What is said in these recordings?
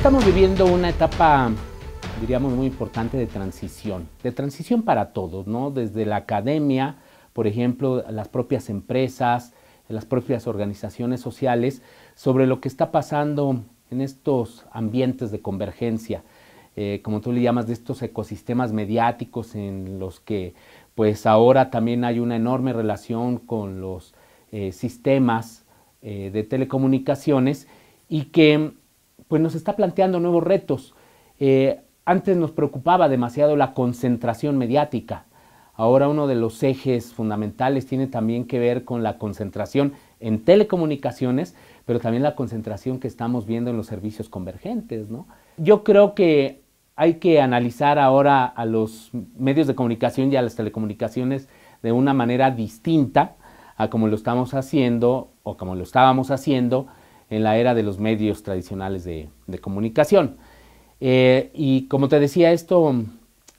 Estamos viviendo una etapa, diríamos, muy importante de transición, de transición para todos, ¿no? Desde la academia, por ejemplo, las propias empresas, las propias organizaciones sociales, sobre lo que está pasando en estos ambientes de convergencia, eh, como tú le llamas, de estos ecosistemas mediáticos en los que pues ahora también hay una enorme relación con los eh, sistemas eh, de telecomunicaciones y que pues nos está planteando nuevos retos. Eh, antes nos preocupaba demasiado la concentración mediática. Ahora uno de los ejes fundamentales tiene también que ver con la concentración en telecomunicaciones, pero también la concentración que estamos viendo en los servicios convergentes. ¿no? Yo creo que hay que analizar ahora a los medios de comunicación y a las telecomunicaciones de una manera distinta a como lo estamos haciendo o como lo estábamos haciendo en la era de los medios tradicionales de, comunicación. Eh, y como te decía, esto,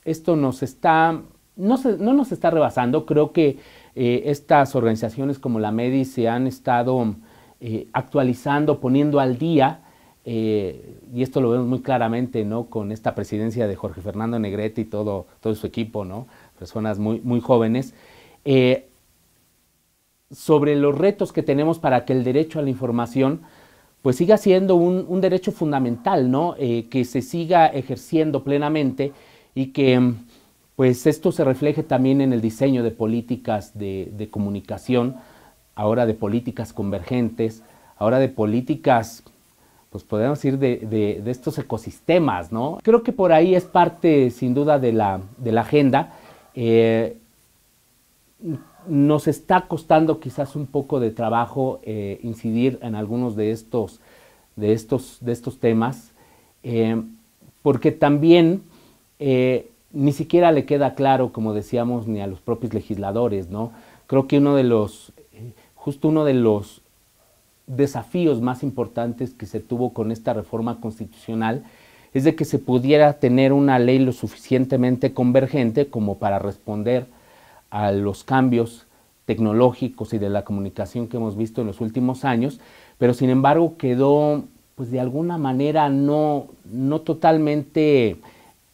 esto nos está, no, nos está rebasando. Creo que eh, estas organizaciones como la MEDI se han estado eh, actualizando, poniendo al día, y esto lo vemos muy claramente ¿no? con esta presidencia de Jorge Fernando Negrete y todo, todo su equipo, ¿no? personas muy, muy jóvenes sobre los retos que tenemos para que el derecho a la información pues siga siendo un, derecho fundamental, ¿no? Eh, que se siga ejerciendo plenamente y que pues esto se refleje también en el diseño de políticas de, comunicación, ahora de políticas convergentes, ahora de políticas, pues podemos decir, de, estos ecosistemas, ¿no? Creo que por ahí es parte sin duda de la, agenda. Eh, nos está costando quizás un poco de trabajo eh, incidir en algunos de estos, de de estos temas, eh, porque también eh, ni siquiera le queda claro, como decíamos, ni a los propios legisladores, ¿no? Creo que uno de los, justo uno de los desafíos más importantes que se tuvo con esta reforma constitucional es de que se pudiera tener una ley lo suficientemente convergente como para responder a los cambios tecnológicos y de la comunicación que hemos visto en los últimos años, pero sin embargo quedó pues de alguna manera no, totalmente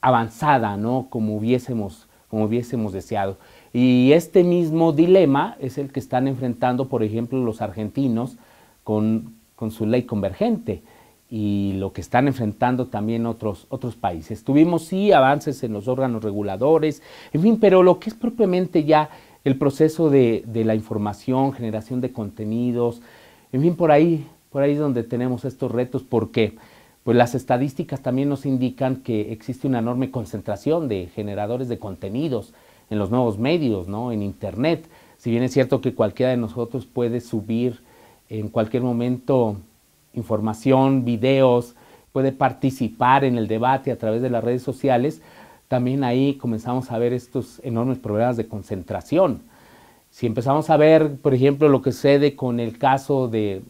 avanzada, ¿no? Como hubiésemos, como hubiésemos deseado. Y este mismo dilema es el que están enfrentando, por ejemplo, los argentinos con su ley convergente y lo que están enfrentando también otros, otros países. Tuvimos sí avances en los órganos reguladores, en fin, pero lo que es propiamente ya el proceso de, la información, generación de contenidos, en fin, por ahí, por ahí es donde tenemos estos retos, porque pues las estadísticas también nos indican que existe una enorme concentración de generadores de contenidos en los nuevos medios, ¿no? en internet. Si bien es cierto que cualquiera de nosotros puede subir en cualquier momento información, videos, puede participar en el debate a través de las redes sociales, también ahí comenzamos a ver estos enormes problemas de concentración. Si empezamos a ver, por ejemplo, lo que sucede con el caso de,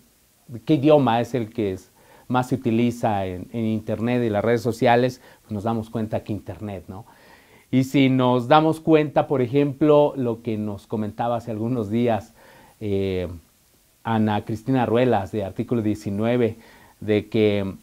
qué idioma es el que más se utiliza en, Internet y las redes sociales, pues nos damos cuenta que Internet, ¿no? Y si nos damos cuenta, por ejemplo, lo que nos comentaba hace algunos días, eh, Ana Cristina Ruelas de artículo 19, de que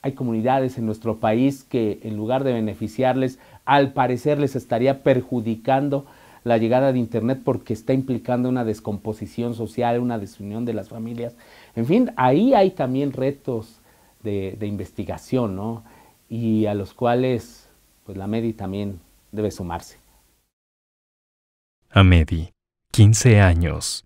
hay comunidades en nuestro país que en lugar de beneficiarles, al parecer les estaría perjudicando la llegada de Internet porque está implicando una descomposición social, una desunión de las familias. En fin, ahí hay también retos de, investigación, ¿no? Y a los cuales pues la MEDI también debe sumarse. Medi 15 años